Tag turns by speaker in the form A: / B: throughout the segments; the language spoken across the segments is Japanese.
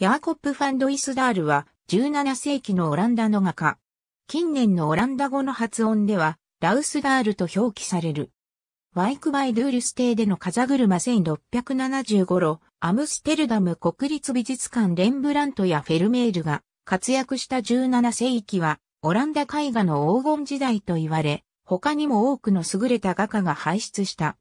A: ヤーコップ・ファンド・イスダールは17世紀のオランダの画家。近年のオランダ語の発音では、ラウスダールと表記される。ワイクバイ・ドゥールステイでの風車1675頃、アムステルダム国立美術館レンブラントやフェルメールが活躍した17世紀は、オランダ絵画の黄金時代と言われ、他にも多くの優れた画家が輩出した。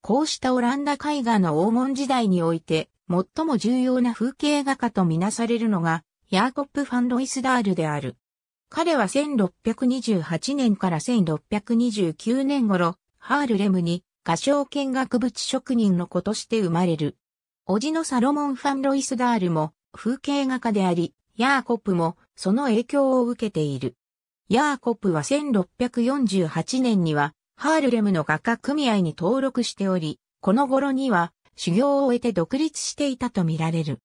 A: こうしたオランダ絵画の黄金時代において、最も重要な風景画家とみなされるのが、ヤーコップ・ファン・ロイスダールである。彼は1628年から1629年頃、ハールレムに画商見学物職人の子として生まれる。おじのサロモン・ファン・ロイスダールも風景画家であり、ヤーコップもその影響を受けている。ヤーコップは1648年にはハールレムの画家組合に登録しており、この頃には修行を終えて独立していたとみられる。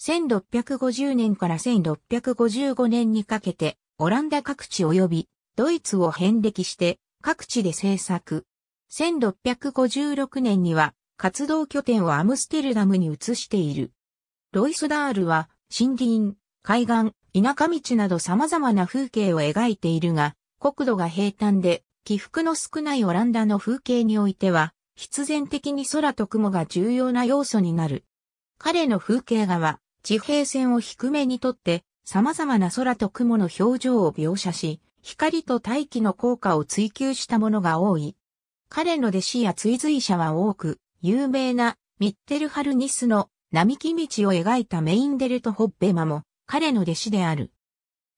A: 1650年から1655年にかけて、オランダ各地及び、ドイツを遍歴して、各地で制作。1656年には、活動拠点をアムステルダムに移している。ロイスダールは、森林、海岸、田舎道など様々な風景を描いているが、国土が平坦で、起伏の少ないオランダの風景においては、必然的に空と雲が重要な要素になる。彼の風景画は地平線を低めにとって様々な空と雲の表情を描写し、光と大気の効果を追求したものが多い。彼の弟子や追随者は多く、有名なミッテルハルニスの並木道を描いたメインデルト・ホッベマも彼の弟子である。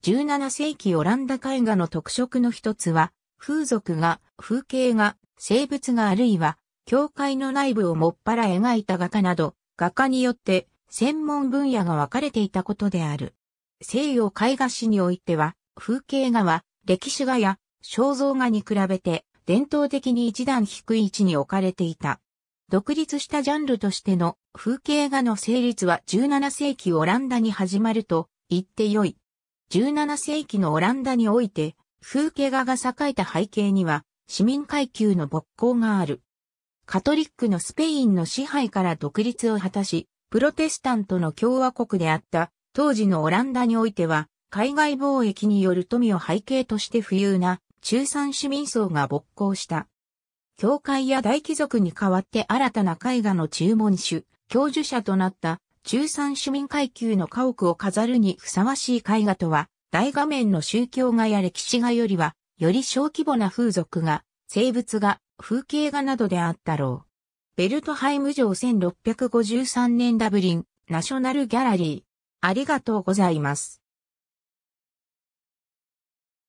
A: 17世紀オランダ絵画の特色の一つは、風俗が、風景が、生物があるいは教会の内部をもっぱら描いた画家など、画家によって専門分野が分かれていたことである。西洋絵画史においては、風景画は歴史画や肖像画に比べて伝統的に一段低い位置に置かれていた。独立したジャンルとしての風景画の成立は17世紀オランダに始まると言ってよい。17世紀のオランダにおいて風景画が栄えた背景には市民階級の勃興がある。カトリックのスペインの支配から独立を果たし、プロテスタントの共和国であった当時のオランダにおいては、海外貿易による富を背景として富裕な中産市民層が勃興した。教会や大貴族に代わって新たな絵画の注文主、教授者となった中産市民階級の家屋を飾るにふさわしい絵画とは、大画面の宗教画や歴史画よりは、より小規模な風俗が、生物画、風景画などであったろう。ベルトハイム城1653年ダブリン、ナショナルギャラリー。ありがとうございます。